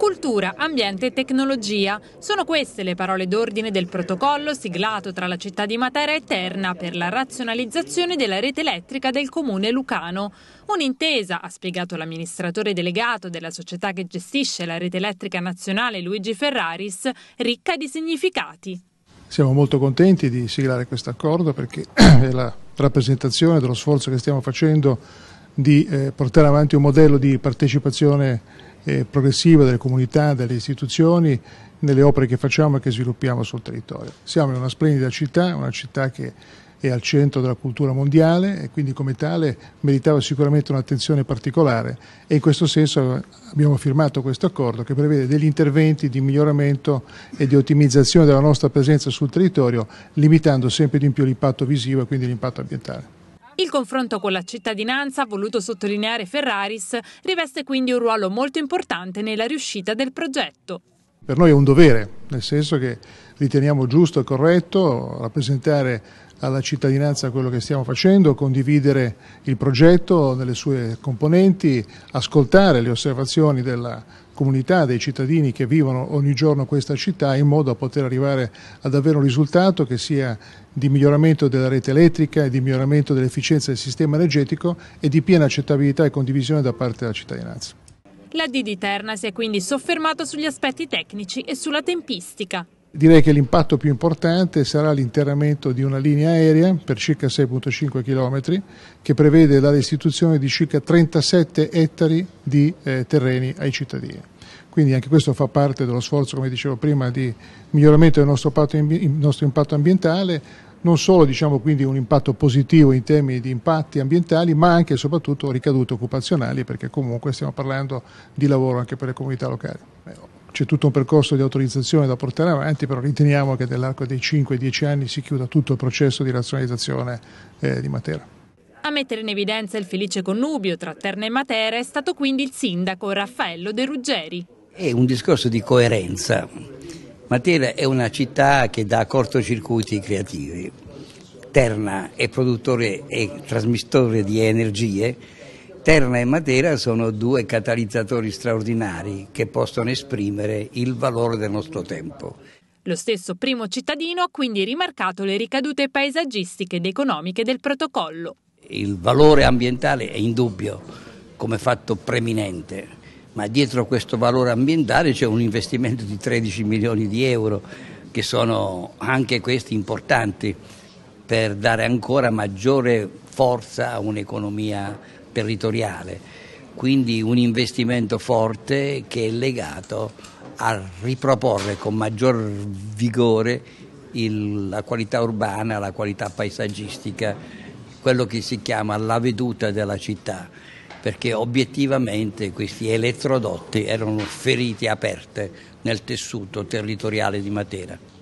Cultura, ambiente e tecnologia. Sono queste le parole d'ordine del protocollo siglato tra la città di Matera e Terna per la razionalizzazione della rete elettrica del comune lucano. Un'intesa, ha spiegato l'amministratore delegato della società che gestisce la rete elettrica nazionale Luigi Ferraris, ricca di significati. Siamo molto contenti di siglare questo accordo perché è la rappresentazione dello sforzo che stiamo facendo di eh, portare avanti un modello di partecipazione eh, progressiva delle comunità, delle istituzioni nelle opere che facciamo e che sviluppiamo sul territorio. Siamo in una splendida città, una città che è al centro della cultura mondiale e quindi come tale meritava sicuramente un'attenzione particolare e in questo senso abbiamo firmato questo accordo che prevede degli interventi di miglioramento e di ottimizzazione della nostra presenza sul territorio limitando sempre di più l'impatto visivo e quindi l'impatto ambientale. Il confronto con la cittadinanza, voluto sottolineare Ferraris, riveste quindi un ruolo molto importante nella riuscita del progetto per noi è un dovere, nel senso che riteniamo giusto e corretto rappresentare alla cittadinanza quello che stiamo facendo, condividere il progetto nelle sue componenti, ascoltare le osservazioni della comunità, dei cittadini che vivono ogni giorno questa città in modo da poter arrivare ad avere un risultato che sia di miglioramento della rete elettrica e di miglioramento dell'efficienza del sistema energetico e di piena accettabilità e condivisione da parte della cittadinanza. La DD Terna si è quindi soffermato sugli aspetti tecnici e sulla tempistica. Direi che l'impatto più importante sarà l'interramento di una linea aerea per circa 6,5 km che prevede la restituzione di circa 37 ettari di eh, terreni ai cittadini. Quindi anche questo fa parte dello sforzo, come dicevo prima, di miglioramento del nostro impatto ambientale, non solo diciamo, quindi un impatto positivo in termini di impatti ambientali, ma anche e soprattutto ricadute occupazionali, perché comunque stiamo parlando di lavoro anche per le comunità locali. Eh, c'è tutto un percorso di autorizzazione da portare avanti, però riteniamo che nell'arco dei 5-10 anni si chiuda tutto il processo di razionalizzazione eh, di Matera. A mettere in evidenza il felice connubio tra Terna e Matera è stato quindi il sindaco Raffaello De Ruggeri. È un discorso di coerenza Matera è una città che dà cortocircuiti creativi. Terna è produttore e trasmettitore di energie. Terna e Matera sono due catalizzatori straordinari che possono esprimere il valore del nostro tempo. Lo stesso primo cittadino ha quindi rimarcato le ricadute paesaggistiche ed economiche del protocollo. Il valore ambientale è indubbio come fatto preminente ma dietro questo valore ambientale c'è un investimento di 13 milioni di euro che sono anche questi importanti per dare ancora maggiore forza a un'economia territoriale. Quindi un investimento forte che è legato a riproporre con maggior vigore il, la qualità urbana, la qualità paesaggistica, quello che si chiama la veduta della città perché obiettivamente questi elettrodotti erano ferite aperte nel tessuto territoriale di Matera.